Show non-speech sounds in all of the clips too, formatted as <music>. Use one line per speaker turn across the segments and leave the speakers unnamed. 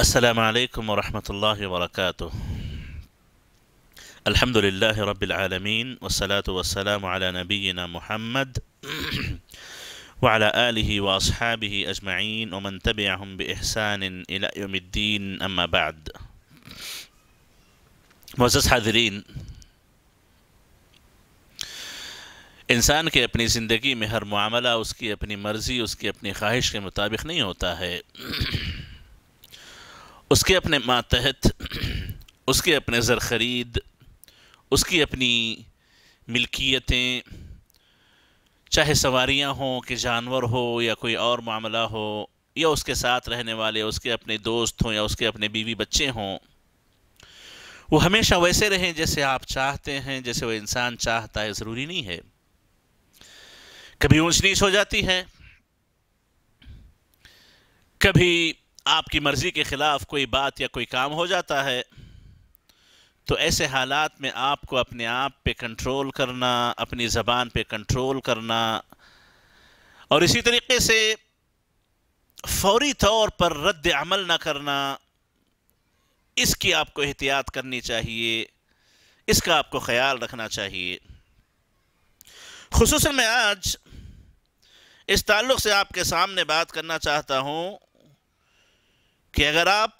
السلام عليكم ورحمة الله وبركاته الحمد لله رب العالمين والصلاة والسلام على نبينا محمد <clears throat> وعلى آله وأصحابه أجمعين ومن تبعهم بإحسان إلى يوم الدين أما بعد معزز حاضرين انسان کے اپنی زندگی میں ہر معاملہ اس کی اپنی مرضی اس کی اپنی خواہش کے مطابق نہیں ہوتا ہے <clears throat> उसके अपने मातहत <clears throat> उसके अपने ज़र ख़रीद उसकी अपनी मिल्कियतें चाहे सवारियाँ हों कि जानवर हो या कोई और मामला हो या उसके साथ रहने वाले उसके अपने दोस्त हों या उसके अपने बीवी बच्चे हों वो हमेशा वैसे रहें जैसे आप चाहते हैं जैसे वो इंसान चाहता है ज़रूरी नहीं है कभी ऊंच नीच हो जाती है कभी आपकी मर्ज़ी के ख़िलाफ़ कोई बात या कोई काम हो जाता है तो ऐसे हालात में आपको अपने आप पे कंट्रोल करना अपनी ज़बान पे कंट्रोल करना और इसी तरीके से फौरी तौर पर रद्द अमल ना करना इसकी आपको एहतियात करनी चाहिए इसका आपको ख्याल रखना चाहिए खसूस मैं आज इस ताल्लुक़ से आपके सामने बात करना चाहता हूँ कि अगर आप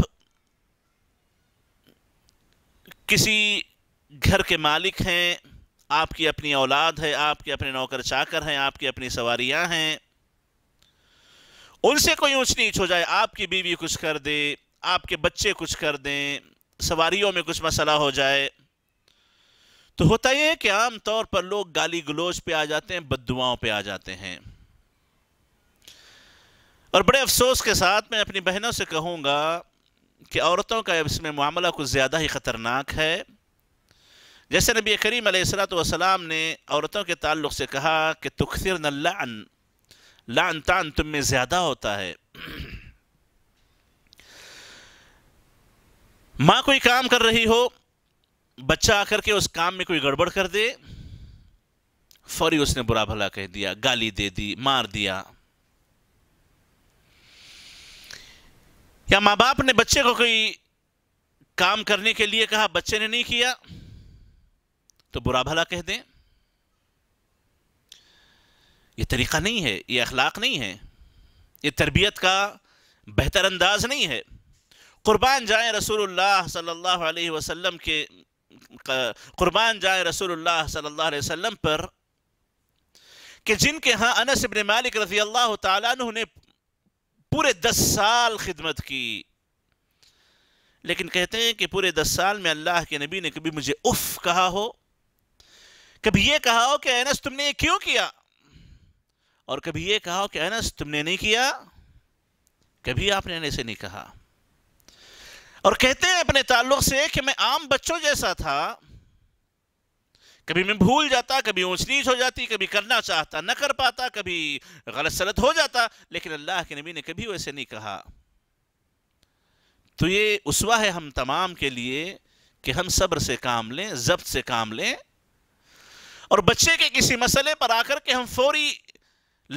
किसी घर के मालिक हैं आपकी अपनी औलाद है आपके अपने नौकर चाकर हैं आपकी अपनी सवारियां हैं उनसे कोई ऊंच नीच हो जाए आपकी बीवी कुछ कर दे आपके बच्चे कुछ कर दें सवारियों में कुछ मसला हो जाए तो होता यह है कि आमतौर पर लोग गाली गलोज पे आ जाते हैं बदुआओं पे आ जाते हैं और बड़े अफसोस के साथ मैं अपनी बहनों से कहूँगा कि औरतों का इसमें मामला कुछ ज़्यादा ही ख़तरनाक है जैसे नबी करीम सलाम ने औरतों के ताल्लुक़ से कहा कि तुखिर लान लान तान तुम में ज़्यादा होता है माँ कोई काम कर रही हो बच्चा आकर के उस काम में कोई गड़बड़ कर दे फौरी उसने बुरा भला कह दिया गाली दे दी मार दिया क्या माँ बाप ने बच्चे को कोई काम करने के लिए कहा बच्चे ने नहीं किया तो बुरा भला कह दें यह तरीका नहीं है यह अखलाक नहीं है यह तरबियत का बेहतर अंदाज नहीं है क़ुरबान जाए रसूलुल्लाह सल्लल्लाहु अलैहि वसल्लम के कुर्बान जाए रसूलुल्लाह सल्लल्लाहु अलैहि वसल्लम पर कि जिनके यहाँ अनस इबन मालिक रजी अल्लाह तु ने पूरे दस साल खिदमत की लेकिन कहते हैं कि पूरे दस साल में अल्लाह के नबी ने कभी मुझे उफ कहा हो कभी ये कहा हो कि अनस तुमने क्यों किया और कभी ये कहा हो कि अनस तुमने नहीं किया कभी आपने ऐसे नहीं कहा और कहते हैं अपने ताल्लुक से कि मैं आम बच्चों जैसा था कभी मैं भूल जाता कभी ऊँच नीच हो जाती कभी करना चाहता न कर पाता कभी गलत सलत हो जाता लेकिन अल्लाह के नबी ने कभी वैसे नहीं कहा तो ये उसवा है हम तमाम के लिए कि हम सब्र से काम लें जब्त से काम लें और बच्चे के किसी मसले पर आकर के हम फौरी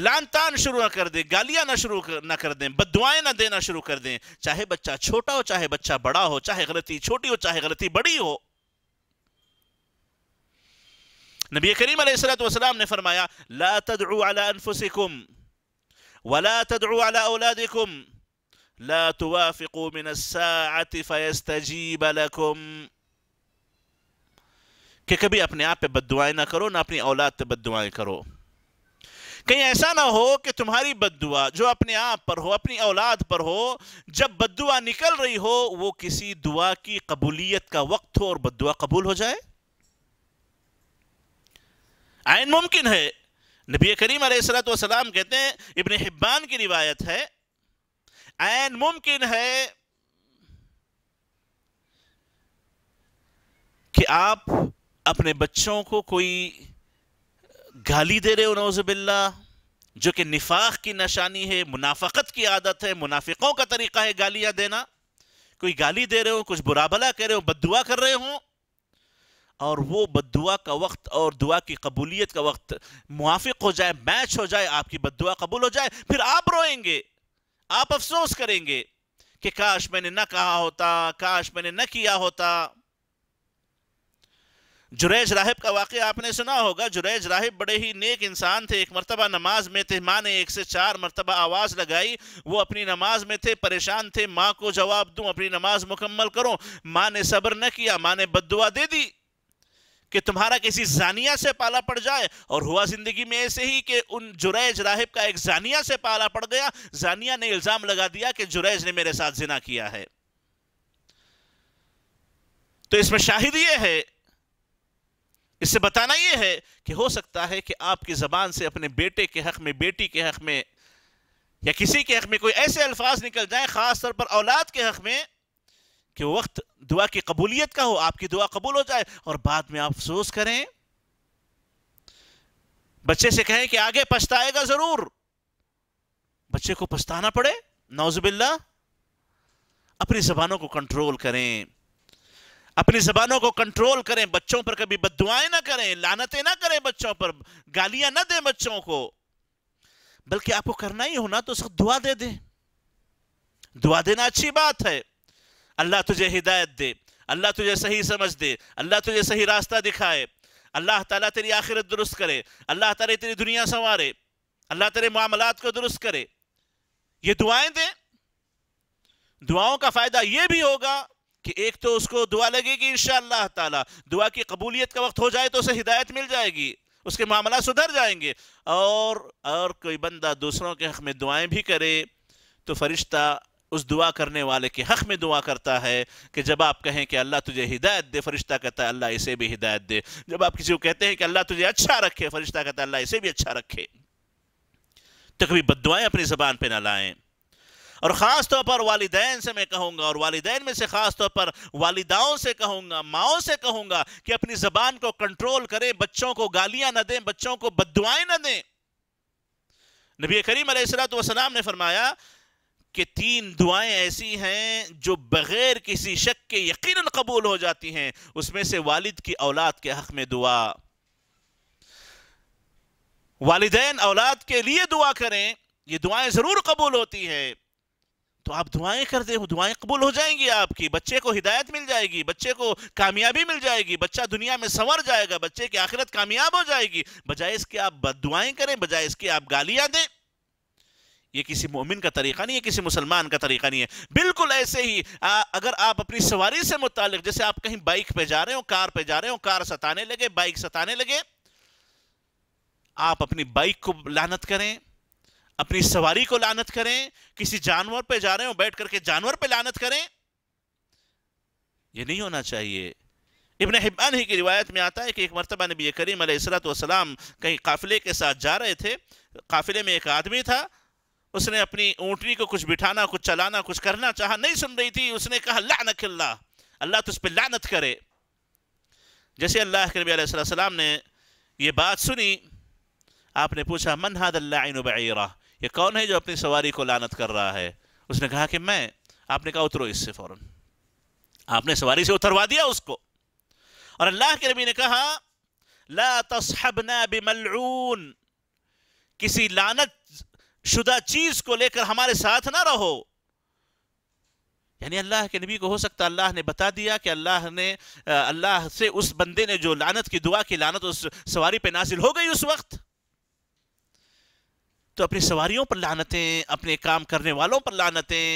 लान तान शुरू ना कर दें गालियां ना शुरू कर, ना कर दें बदवाएं ना देना शुरू कर दें चाहे बच्चा छोटा हो चाहे बच्चा बड़ा हो चाहे गलती छोटी हो चाहे गलती बड़ी हो नबी करीम सलाम ने फरमाया ला कि कभी अपने आप पे बददुआएं ना करो ना अपनी औलाद पे बददुआएं करो कहीं ऐसा ना हो कि तुम्हारी बददुआ जो अपने आप पर हो अपनी औलाद पर हो जब बदुआ निकल रही हो वो किसी दुआ की कबूलियत का वक्त हो और बददुआ कबूल हो जाए आयन मुमकिन है नबी करीम सलाम कहते हैं इबन हिब्बान की रिवायत है आयन मुमकिन है कि आप अपने बच्चों को कोई गाली दे रहे हो नौजबिल्ला जो कि निफाक की निशानी है मुनाफ़त की आदत है मुनाफिकों का तरीका है गालियां देना कोई गाली दे रहे हो कुछ बुरा भला कह रहे हो बदुआ कर रहे हो और वो बदुआ का वक्त और दुआ की कबूलियत का वक्त मुआफ़ हो जाए मैच हो जाए आपकी बदुआ कबूल हो जाए फिर आप रोएंगे आप अफसोस करेंगे कि काश मैंने ना कहा होता काश मैंने ना किया होता जुरैज राहिब का वाक़ आपने सुना होगा जुरैज राहिब बड़े ही नेक इंसान थे एक मरतबा नमाज में थे माँ ने एक से चार मरतबा आवाज़ लगाई वो अपनी नमाज में थे परेशान थे माँ को जवाब दूँ अपनी नमाज मुकम्मल करो माँ ने सब्र न किया माँ ने बदुआ दे दी कि तुम्हारा किसी जानिया से पाला पड़ जाए और हुआ जिंदगी में ऐसे ही कि उन जुरैज राहिब का एक जानिया से पाला पड़ गया जानिया ने इल्ज़ाम लगा दिया कि जुरैज ने मेरे साथ जिना किया है तो इसमें शाहिद यह है इससे बताना यह है कि हो सकता है कि आपकी ज़बान से अपने बेटे के हक़ में बेटी के हक़ में या किसी के हक़ में कोई ऐसे अल्फाज निकल जाए ख़ास तौर पर औलाद के हक़ में कि वक्त दुआ की कबूलियत का हो आपकी दुआ कबूल हो जाए और बाद में आप अफसोस करें बच्चे से कहें कि आगे पछताएगा जरूर बच्चे को पछताना पड़े नौजबिल्ला अपनी जबानों को कंट्रोल करें अपनी जबानों को कंट्रोल करें बच्चों पर कभी बदुआएं ना करें लानतें ना करें बच्चों पर गालियां ना दें बच्चों को बल्कि आपको करना ही होना तो उसको दुआ दे दें दुआ देना अच्छी बात है अल्लाह तुझे हिदायत दे अल्लाह तुझे सही समझ दे अल्लाह तुझे सही रास्ता दिखाए अल्लाह ताला तेरी आखिरत दुरुस्त करे अल्लाह ताला तेरी दुनिया संवारे अल्लाह तेरे मामलात को दुरुस्त करे ये दुआएं दे दुआओं का फ़ायदा ये भी होगा कि एक तो उसको दुआ लगेगी इन ताला दुआ की कबूलियत का वक्त हो जाए तो उसे हिदायत मिल जाएगी उसके मामला सुधर जाएंगे और और कोई बंदा दूसरों के हक में दुआएं भी करे तो फरिश्ता उस दुआ करने वाले के हक़ में दुआ करता है कि जब आप कहें कि अल्लाह तुझे हिदायत दे फरिश्ता कहता है अल्लाह इसे भी हिदायत दे जब आप किसी को कहते हैं कि अल्लाह तुझे अच्छा रखे फरिश्ता कहता है अल्लाह इसे भी अच्छा रखे तो कभी बद अपनी ज़बान पर ना लाएँ और ख़ास तौर पर वालदेन से मैं कहूँगा और वालदेन में से ख़ास तौर पर वालिदाओं से कहूँगा माओ से कहूँगा कि अपनी ज़बान को कंट्रोल करें बच्चों को गालियाँ ना दें बच्चों को बद ना दें नबी करीम सलाम ने फरमाया कि तीन दुआएं ऐसी हैं जो बगैर किसी शक के यकीनन कबूल हो जाती हैं उसमें से वालिद की औलाद के हक में दुआ वालदेन औलाद के लिए दुआ करें ये दुआएं ज़रूर कबूल होती हैं तो आप दुआएं कर दे दुआएं कबूल हो जाएंगी आपकी बच्चे को हिदायत मिल जाएगी बच्चे को कामयाबी मिल जाएगी बच्चा दुनिया में संवर जाएगा बच्चे की आखिरत कामयाब हो जाएगी बजाय इसके आप दुआएं करें बजाय इसके आप गालियां दें ये किसी मोमिन का तरीका नहीं है किसी मुसलमान का तरीका नहीं है बिल्कुल ऐसे ही आ, अगर आप अपनी सवारी से मुतालिक जैसे आप कहीं बाइक पे जा रहे हो कार पे जा रहे हो कार सताने लगे बाइक सताने लगे आप अपनी बाइक को लानत करें अपनी सवारी को लानत करें किसी जानवर पे जा रहे हो बैठ करके जानवर पे लानत करें ये नहीं होना चाहिए इबन हिब्बान ही की रिवायत में आता है कि एक मरतबा नबी करीम सलाम कहीं काफ़िले के साथ जा रहे थे काफ़िले में एक आदमी था उसने अपनी ऊँटनी को कुछ बिठाना कुछ चलाना कुछ करना चाहा नहीं सुन रही थी उसने कहा लान खिल्ला अल्लाह तो उस पर लानत करे जैसे अल्लाह के नबी सलाम ने यह बात सुनी आपने पूछा मन हादल्लाबरा ये कौन है जो अपनी सवारी को लानत कर रहा है उसने कहा कि मैं आपने कहा उतरो इससे फ़ौर आपने सवारी से उतरवा दिया उसको और अल्लाह के नबी ने कहा ला तस्हबना बिमलून किसी लानत शुदा चीज को लेकर हमारे साथ ना रहो यानी अल्लाह के नबी को हो सकता अल्लाह ने बता दिया कि अल्लाह ने अल्लाह से उस बंदे ने जो लानत की दुआ की लानत उस सवारी पे नासिल हो गई उस वक्त तो अपनी सवारियों पर लानतें अपने काम करने वालों पर लानतें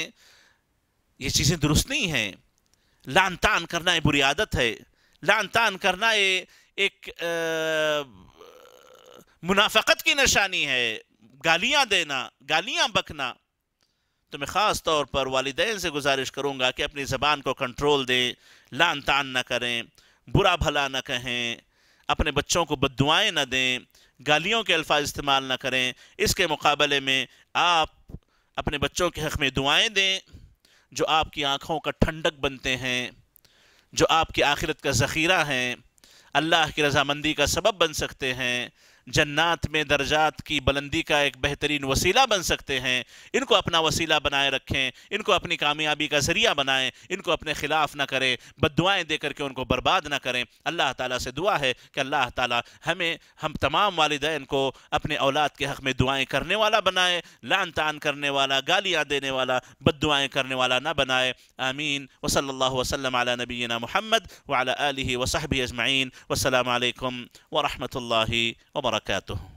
ये चीज़ें दुरुस्त नहीं हैं लान तान करना एक बुरी आदत है लान तान करना ये एक मुनाफत की निशानी है गालियां देना गालियां बकना तो मैं ख़ास तौर पर वालदेन से गुजारिश करूँगा कि अपनी ज़बान को कंट्रोल दें लान तान ना करें बुरा भला ना कहें अपने बच्चों को बद ना दें गालियों के अल्फाज इस्तेमाल ना करें इसके मुकाबले में आप अपने बच्चों के हक़ में दुआएँ दें जो आपकी आँखों का ठंडक बनते हैं जो आपकी आखिरत का ज़ख़ीरा हैं अल्लाह की रजामंदी का सबब बन सकते हैं जन्नात में दर्जात की बुलंदी का एक बेहतरीन वसीला बन सकते हैं इनको अपना वसीला बनाए रखें इनको अपनी कामयाबी का ज़रिया बनाएं इनको अपने ख़िलाफ़ ना करें बद दुआएँ दे करके उनको बर्बाद ना करें अल्लाह ताला से दुआ है कि अल्लाह ताला हमें हम तमाम वालदेन को अपने औलाद के हक़ में दुआएँ करने वाला बनाए लान तान करने वाला गालियाँ देने वाला बद दुआएँ करने वाला ना बनाए आमीन वसल वसलम आला नबीना महमद वाल वसहबी अजमाइन वसलम वरहमल वर्क वरकू